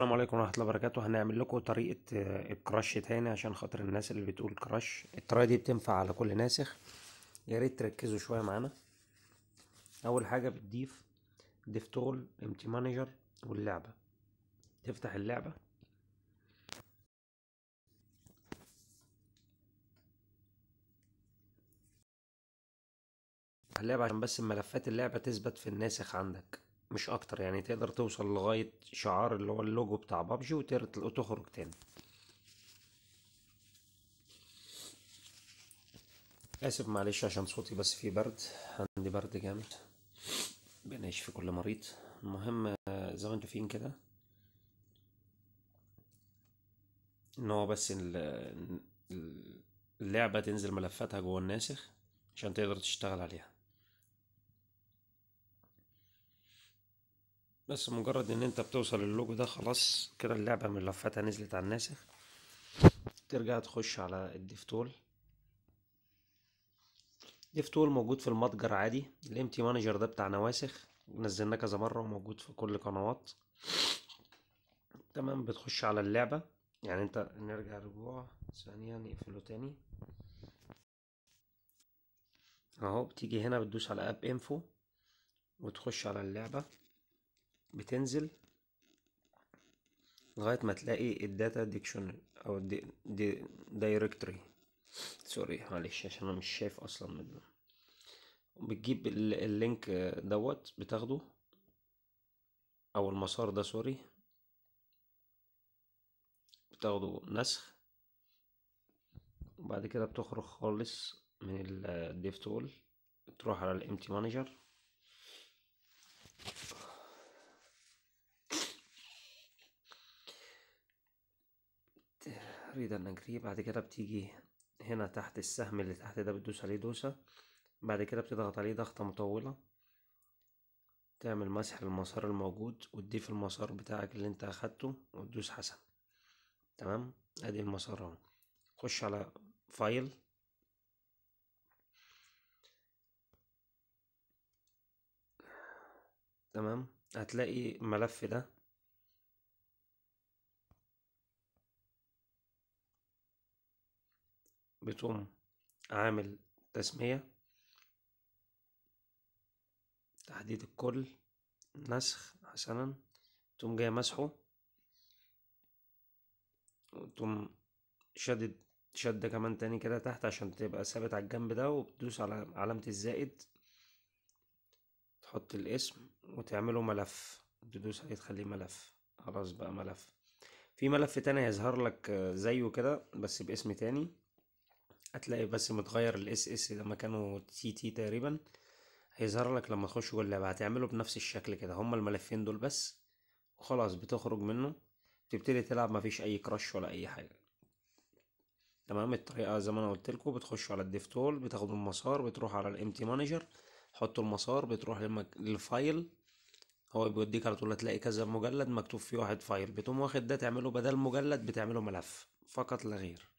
السلام عليكم ورحمه الله وبركاته هنعمل لكم طريقه آه، الكراش تاني عشان خاطر الناس اللي بتقول كراش الطريقه دي بتنفع على كل ناسخ يا ريت تركزوا شويه معانا اول حاجه بتضيف ديف تول امتي مانجر واللعبه تفتح اللعبه اللعبة عشان بس ملفات اللعبة تثبت في الناسخ عندك مش اكتر يعني تقدر توصل لغاية شعار اللي هو اللوجو بتاع بابجي وتخرج تاني اسف معلش عشان صوتي بس فيه برد عندي برد جامد بنعيش في كل مريض المهم آه، زي ما انتوا فين كده ان هو بس اللعبة تنزل ملفاتها جوه الناسخ عشان تقدر تشتغل عليها بس مجرد ان انت بتوصل اللوجو ده خلاص كده اللعبة من لفاتها نزلت على الناسخ ترجع تخش على الديفتول ديفتول موجود في المتجر عادي الامتي مانجر ده بتاع نواسخ نزلناه كذا مرة وموجود في كل قنوات تمام بتخش على اللعبة يعني انت نرجع رجوع ثانية نقفله تاني اهو بتيجي هنا بتدوس على اب انفو وتخش على اللعبة بتنزل لغاية ما تلاقي الداتا ديكشنري او الدي دي دايركتوري سوري معلش عشان انا مش شايف اصلا منه بتجيب اللينك دوت بتاخده او المسار ده سوري بتاخده نسخ وبعد كده بتخرج خالص من الديف تول تروح على الامتي مانجر تقريبا نجريه بعد كده بتيجي هنا تحت السهم اللي تحت ده بتدوس عليه دوسة بعد كده بتضغط عليه ضغطة مطولة تعمل مسح للمسار الموجود وتضيف المسار بتاعك اللي انت اخدته وتدوس حسن تمام ادي المسار اهو خش على فايل تمام هتلاقي الملف ده بتقوم عامل تسمية تحديد الكل نسخ حسنا تقوم جاي مسحه وتقوم شدد شدة كمان تاني كده تحت عشان تبقى ثابت على الجنب ده وبتدوس على علامة الزائد تحط الاسم وتعمله ملف تدوس عليه تخليه ملف خلاص بقى ملف في ملف تاني هيظهر لك زيه كده بس باسم تاني هتلاقي بس متغير الاس اس لما كانوا تي تي تقريبا هيظهر لك لما تخش جوه اللعبه هتعمله بنفس الشكل كده هما الملفين دول بس وخلاص بتخرج منه تبتدي تلعب مفيش اي كراش ولا اي حاجه تمام الطريقه زي ما انا قلت لكم بتخشوا على الديف تول بتاخدوا المسار بتروح على تي مانجر حطوا المسار بتروح للمك... للفايل هو بيوديك على طول هتلاقي كذا مجلد مكتوب فيه واحد فايل بتقوم واخد ده تعمله بدل مجلد بتعمله ملف فقط لا غير